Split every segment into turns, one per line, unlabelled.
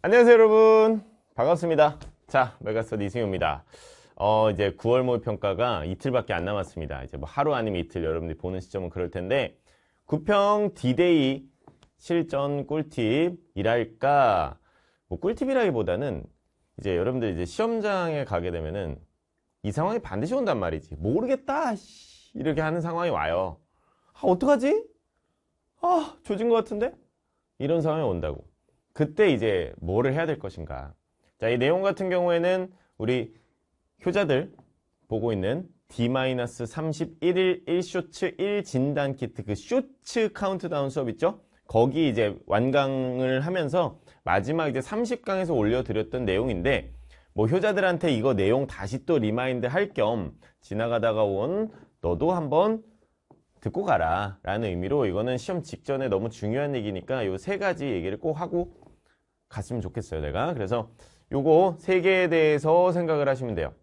안녕하세요 여러분 반갑습니다 자 메가스터디 이승효입니다 어 이제 9월 모의평가가 이틀밖에 안 남았습니다 이제 뭐 하루 아니면 이틀 여러분들이 보는 시점은 그럴 텐데 9평 디데이 실전 꿀팁이랄까 뭐 꿀팁이라기보다는 이제 여러분들 이제 시험장에 가게 되면은 이 상황이 반드시 온단 말이지 모르겠다 이렇게 하는 상황이 와요 아 어떡하지? 아 조진 것 같은데? 이런 상황이 온다고 그때 이제 뭐를 해야 될 것인가. 자, 이 내용 같은 경우에는 우리 효자들 보고 있는 D-31일 1쇼츠 1진단 키트 그 쇼츠 카운트다운 수업 있죠? 거기 이제 완강을 하면서 마지막 이제 30강에서 올려드렸던 내용인데 뭐 효자들한테 이거 내용 다시 또 리마인드 할 겸 지나가다가 온 너도 한번 듣고 가라 라는 의미로 이거는 시험 직전에 너무 중요한 얘기니까 요세 가지 얘기를 꼭 하고 갔으면 좋겠어요 내가 그래서 요거 세 개에 대해서 생각을 하시면 돼요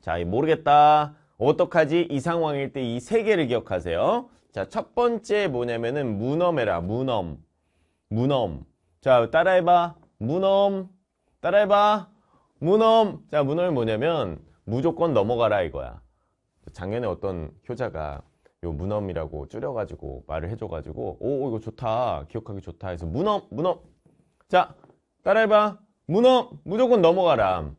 자 모르겠다 어떡하지 이 상황일 때 이 세 개를 기억하세요 자첫 번째 뭐냐면은 문엄해라 문엄 문엄 자 따라해봐 문엄 따라해봐 문엄 자문엄이 뭐냐면 무조건 넘어가라 이거야 작년에 어떤 효자가 요문엄이라고 줄여가지고 말을 해줘가지고 오 이거 좋다 기억하기 좋다 해서 문엄 문엄 자, 따라해봐. 문어 무조건 넘어가라.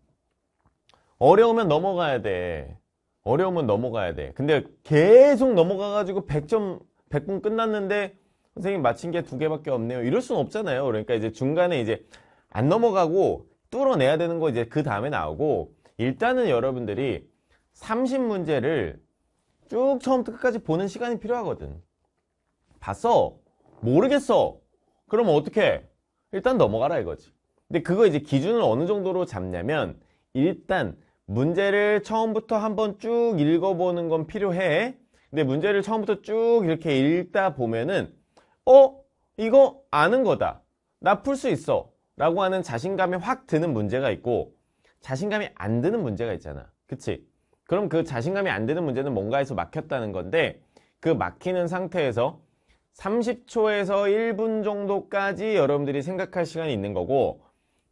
어려우면 넘어가야 돼. 어려우면 넘어가야 돼. 근데 계속 넘어가가지고 100점, 100분 끝났는데 선생님 마친 게두 개밖에 없네요. 이럴 수는 없잖아요. 그러니까 이제 중간에 이제 안 넘어가고 뚫어내야 되는 거 이제 그 다음에 나오고 일단은 여러분들이 30문제를 쭉 처음부터 끝까지 보는 시간이 필요하거든. 봤어? 모르겠어? 그럼 어떻게? 일단 넘어가라 이거지 근데 그거 이제 기준을 어느 정도로 잡냐면 일단 문제를 처음부터 한번 쭉 읽어보는 건 필요해 근데 문제를 처음부터 쭉 이렇게 읽다 보면은 어? 이거 아는 거다 나 풀 수 있어 라고 하는 자신감이 확 드는 문제가 있고 자신감이 안 드는 문제가 있잖아 그치? 그럼 그 자신감이 안 드는 문제는 뭔가에서 막혔다는 건데 그 막히는 상태에서 30초에서 1분 정도까지 여러분들이 생각할 시간이 있는 거고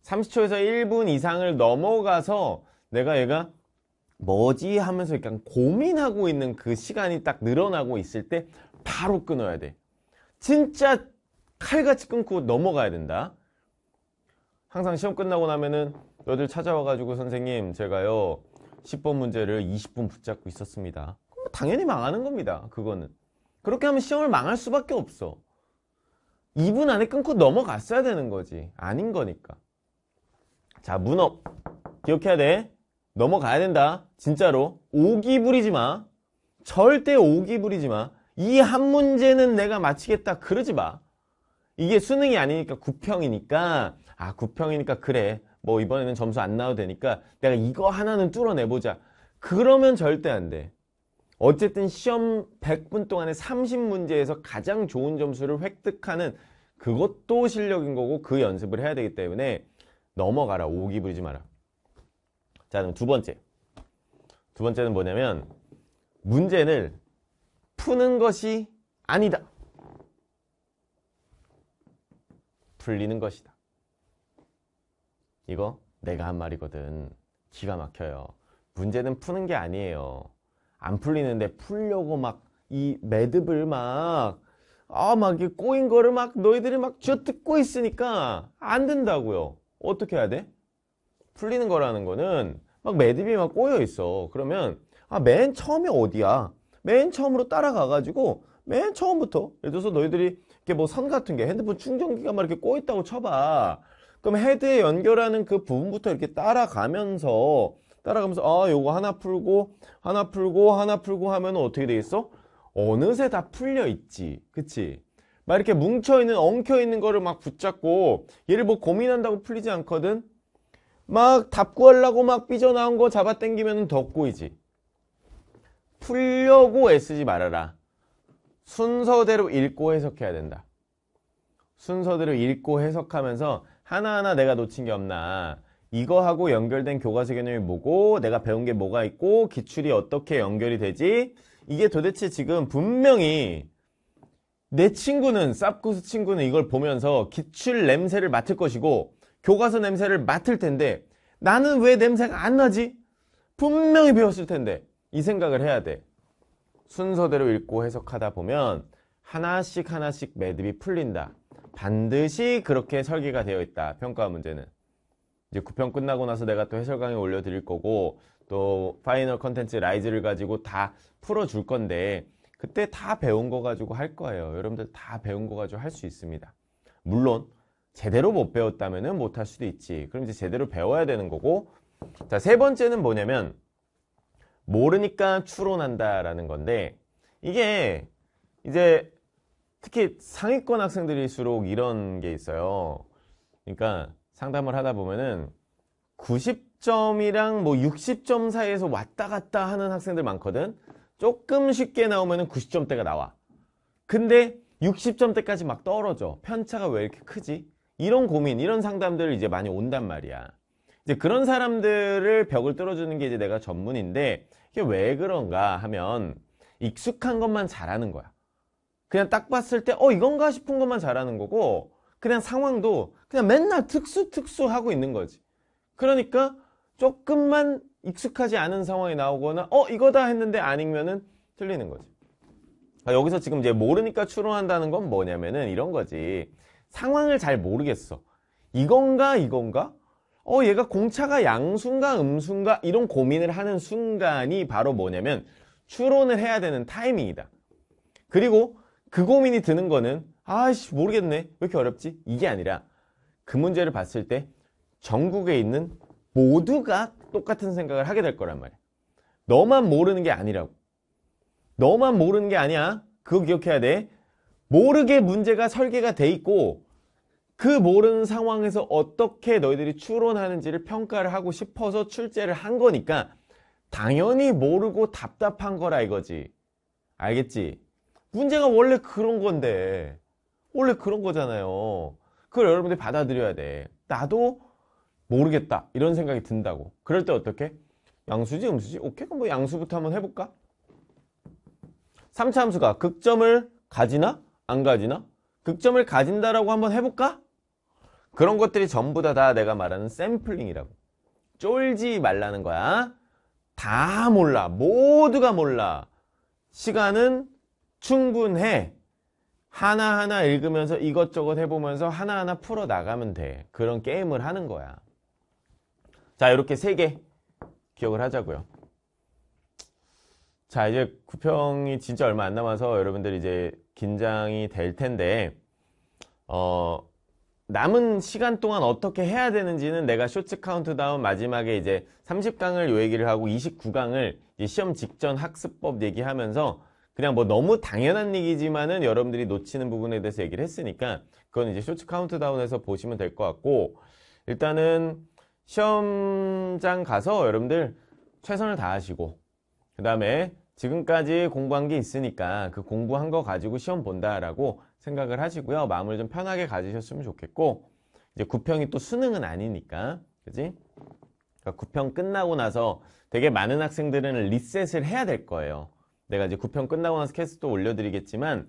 30초에서 1분 이상을 넘어가서 내가 얘가 뭐지 하면서 약간 고민하고 있는 그 시간이 딱 늘어나고 있을 때 바로 끊어야 돼. 진짜 칼같이 끊고 넘어가야 된다. 항상 시험 끝나고 나면은 너들 찾아와가지고 선생님 제가요 10번 문제를 20분 붙잡고 있었습니다. 당연히 망하는 겁니다. 그거는. 그렇게 하면 시험을 망할 수밖에 없어 2분 안에 끊고 넘어갔어야 되는 거지 아닌 거니까 자 문업 기억해야 돼 넘어가야 된다 진짜로 오기 부리지 마 절대 오기 부리지 마이 한 문제는 내가 마치겠다 그러지 마 이게 수능이 아니니까 구평이니까 아 구평이니까 그래 뭐 이번에는 점수 안 나와도 되니까 내가 이거 하나는 뚫어내보자 그러면 절대 안돼 어쨌든 시험 100분 동안에 30문제에서 가장 좋은 점수를 획득하는 그것도 실력인 거고 그 연습을 해야 되기 때문에 넘어가라 오기 부리지 마라 자 그럼 두 번째 두 번째는 뭐냐면 문제를 푸는 것이 아니다 풀리는 것이다 이거 내가 한 말이거든 기가 막혀요 문제는 푸는 게 아니에요 안 풀리는데 풀려고 막 이 매듭을 막 아, 막이 꼬인 거를 막 너희들이 막 쥐어뜯고 있으니까 안 된다고요. 어떻게 해야 돼? 풀리는 거라는 거는 막 매듭이 막 꼬여 있어. 그러면 아, 맨 처음이 어디야? 맨 처음으로 따라가가지고 맨 처음부터 예를 들어서 너희들이 이렇게 뭐 선 같은 게 핸드폰 충전기가 막 이렇게 꼬였다고 쳐봐. 그럼 헤드에 연결하는 그 부분부터 이렇게 따라가면서 따라가면서 아 요거 하나 풀고 하나 풀고 하나 풀고 하면 어떻게 되겠어? 어느새 다 풀려 있지 그치? 막 이렇게 뭉쳐있는 엉켜있는 거를 막 붙잡고 얘를 뭐 고민한다고 풀리지 않거든? 막답 구하려고 막 삐져나온 거 잡아당기면 더 꼬이지 풀려고 애쓰지 말아라 순서대로 읽고 해석해야 된다 순서대로 읽고 해석하면서 하나하나 내가 놓친 게 없나 이거하고 연결된 교과서 개념이 뭐고 내가 배운 게 뭐가 있고 기출이 어떻게 연결이 되지 이게 도대체 지금 분명히 내 친구는 쌉구스 친구는 이걸 보면서 기출 냄새를 맡을 것이고 교과서 냄새를 맡을 텐데 나는 왜 냄새가 안 나지? 분명히 배웠을 텐데 이 생각을 해야 돼 순서대로 읽고 해석하다 보면 하나씩 하나씩 매듭이 풀린다 반드시 그렇게 설계가 되어 있다 평가 문제는 이제 9편 끝나고 나서 내가 또 해설 강의 올려드릴 거고 또 파이널 컨텐츠 라이즈를 가지고 다 풀어줄 건데 그때 다 배운 거 가지고 할 거예요. 여러분들 다 배운 거 가지고 할 수 있습니다. 물론 제대로 못 배웠다면 못할 수도 있지. 그럼 이제 제대로 배워야 되는 거고 자 세 번째는 뭐냐면 모르니까 추론한다라는 건데 이게 이제 특히 상위권 학생들일수록 이런 게 있어요. 그러니까 상담을 하다 보면은 90점이랑 뭐 60점 사이에서 왔다 갔다 하는 학생들 많거든 조금 쉽게 나오면 90점대가 나와 근데 60점대까지 막 떨어져 편차가 왜 이렇게 크지? 이런 고민 이런 상담들 을 이제 많이 온단 말이야 이제 그런 사람들을 벽을 뚫어주는 게 이제 내가 전문인데 이게 왜 그런가 하면 익숙한 것만 잘하는 거야 그냥 딱 봤을 때 어 이건가 싶은 것만 잘하는 거고 그냥 상황도 그냥 맨날 특수 특수 하고 있는 거지 그러니까 조금만 익숙하지 않은 상황이 나오거나 어 이거다 했는데 아니면은 틀리는 거지 그러니까 여기서 지금 이제 모르니까 추론한다는 건 뭐냐면은 이런 거지 상황을 잘 모르겠어 이건가 이건가 어 얘가 공차가 양순가 음순가 이런 고민을 하는 순간이 바로 뭐냐면 추론을 해야 되는 타이밍이다 그리고 그 고민이 드는 거는 아씨 모르겠네 왜 이렇게 어렵지 이게 아니라 그 문제를 봤을 때 전국에 있는 모두가 똑같은 생각을 하게 될 거란 말이야 너만 모르는 게 아니라고 너만 모르는 게 아니야 그거 기억해야 돼 모르게 문제가 설계가 돼 있고 그 모르는 상황에서 어떻게 너희들이 추론하는지를 평가를 하고 싶어서 출제를 한 거니까 당연히 모르고 답답한 거라 이거지 알겠지? 문제가 원래 그런 건데 원래 그런 거잖아요. 그걸 여러분들이 받아들여야 돼. 나도 모르겠다. 이런 생각이 든다고. 그럴 때 어떻게? 양수지, 음수지? 오케이, 그럼 뭐 양수부터 한번 해볼까? 3차 함수가 극점을 가지나? 안 가지나? 극점을 가진다라고 한번 해볼까? 그런 것들이 전부 다, 다 내가 말하는 샘플링이라고. 쫄지 말라는 거야. 다 몰라. 모두가 몰라. 시간은 충분해. 하나하나 읽으면서 이것저것 해보면서 하나하나 풀어나가면 돼. 그런 게임을 하는 거야. 자, 이렇게 세 개 기억을 하자고요. 자, 이제 구평이 진짜 얼마 안 남아서 여러분들 이제 긴장이 될 텐데 어, 남은 시간 동안 어떻게 해야 되는지는 내가 쇼츠 카운트다운 마지막에 이제 30강을 요 얘기를 하고 29강을 시험 직전 학습법 얘기하면서 그냥 뭐 너무 당연한 얘기지만은 여러분들이 놓치는 부분에 대해서 얘기를 했으니까 그건 이제 쇼츠 카운트다운에서 보시면 될 것 같고 일단은 시험장 가서 여러분들 최선을 다하시고 그 다음에 지금까지 공부한 게 있으니까 그 공부한 거 가지고 시험 본다라고 생각을 하시고요. 마음을 좀 편하게 가지셨으면 좋겠고 이제 9평이또 수능은 아니니까 그지? 그러니까 구평 끝나고 나서 되게 많은 학생들은 리셋을 해야 될 거예요. 내가 이제 9평 끝나고 나서 캐스트도 올려드리겠지만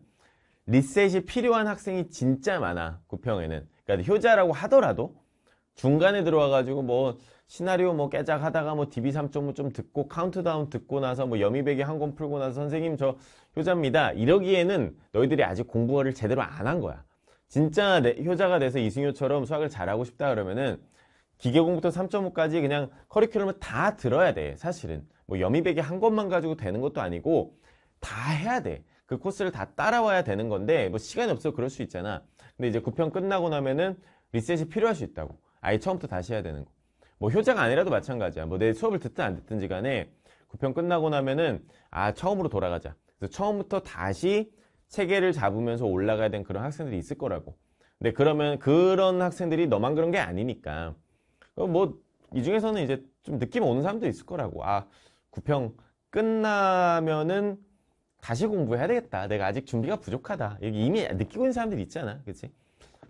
리셋이 필요한 학생이 진짜 많아 9평에는 그러니까 효자라고 하더라도 중간에 들어와가지고 뭐 시나리오 뭐 깨작 하다가 뭐 DB 3.5좀 듣고 카운트다운 듣고 나서 뭐 여미백이 한권 풀고 나서 선생님 저 효자입니다 이러기에는 너희들이 아직 공부를 제대로 안 한 거야 진짜 효자가 돼서 이승효처럼 수학을 잘하고 싶다 그러면은 기계 공부터 3.5까지 그냥 커리큘럼을 다 들어야 돼 사실은 뭐 여미백이 한 것만 가지고 되는 것도 아니고 다 해야 돼그 코스를 다 따라와야 되는 건데 뭐 시간이 없어 그럴 수 있잖아 근데 이제 9편 끝나고 나면은 리셋이 필요할 수 있다고 아예 처음부터 다시 해야 되는 거뭐 효자가 아니라도 마찬가지야 뭐 내 수업을 듣든 안 듣든지 간에 9편 끝나고 나면은 아 처음으로 돌아가자 그래서 처음부터 다시 체계를 잡으면서 올라가야 되는 그런 학생들이 있을 거라고 근데 그러면 그런 학생들이 너만 그런 게 아니니까 어, 뭐이 중에서는 이제 좀 느낌 오는 사람도 있을 거라고. 아, 구평 끝나면은 다시 공부해야 되겠다. 내가 아직 준비가 부족하다. 이미 느끼고 있는 사람들이 있잖아. 그치?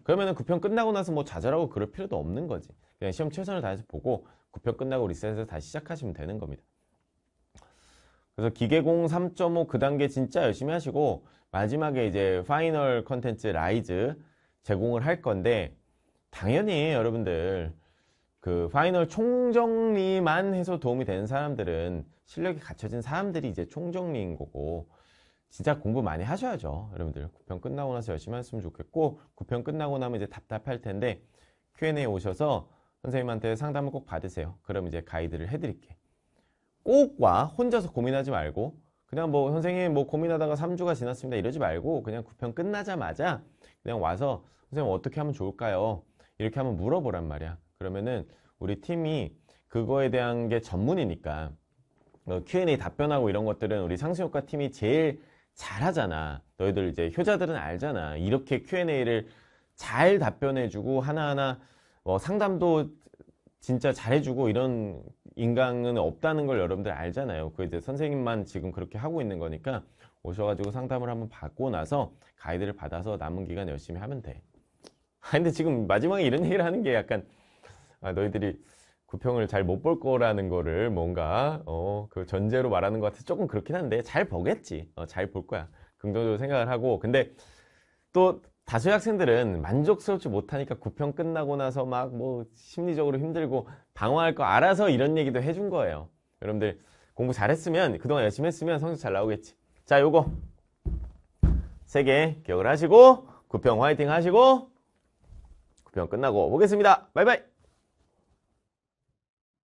그러면은 구평 끝나고 나서 뭐 좌절하고 그럴 필요도 없는 거지. 그냥 시험 최선을 다해서 보고 구평 끝나고 리셋해서 다시 시작하시면 되는 겁니다. 그래서 기계공 3.5 그 단계 진짜 열심히 하시고 마지막에 이제 파이널 컨텐츠 라이즈 제공을 할 건데 당연히 여러분들 그 파이널 총정리만 해서 도움이 되는 사람들은 실력이 갖춰진 사람들이 이제 총정리인 거고 진짜 공부 많이 하셔야죠 여러분들 9편 끝나고 나서 열심히 했으면 좋겠고 9편 끝나고 나면 이제 답답할 텐데 Q&A 오셔서 선생님한테 상담을 꼭 받으세요 그럼 이제 가이드를 해드릴게 꼭와 혼자서 고민하지 말고 그냥 뭐 선생님 뭐 고민하다가 3주가 지났습니다 이러지 말고 그냥 9편 끝나자마자 그냥 와서 선생님 어떻게 하면 좋을까요 이렇게 한번 물어보란 말이야 그러면은 우리 팀이 그거에 대한 게 전문이니까 뭐 Q&A 답변하고 이런 것들은 우리 상수효과 팀이 제일 잘하잖아. 너희들 이제 효자들은 알잖아. 이렇게 Q&A를 잘 답변해주고 하나하나 뭐 상담도 진짜 잘해주고 이런 인강은 없다는 걸 여러분들 알잖아요. 그 이제 선생님만 지금 그렇게 하고 있는 거니까 오셔가지고 상담을 한번 받고 나서 가이드를 받아서 남은 기간 열심히 하면 돼. 아 근데 지금 마지막에 이런 얘기를 하는 게 약간 아, 너희들이 구평을 잘 못 볼 거라는 거를 뭔가 어, 그 전제로 말하는 것 같아서 조금 그렇긴 한데 잘 보겠지. 어, 잘 볼 거야. 긍정적으로 생각을 하고 근데 또 다수의 학생들은 만족스럽지 못하니까 구평 끝나고 나서 막 뭐 심리적으로 힘들고 방황할 거 알아서 이런 얘기도 해준 거예요. 여러분들 공부 잘했으면 그동안 열심히 했으면 성적 잘 나오겠지. 자, 요거 세 개 기억을 하시고 구평 화이팅 하시고 구평 끝나고 보겠습니다. 바이바이.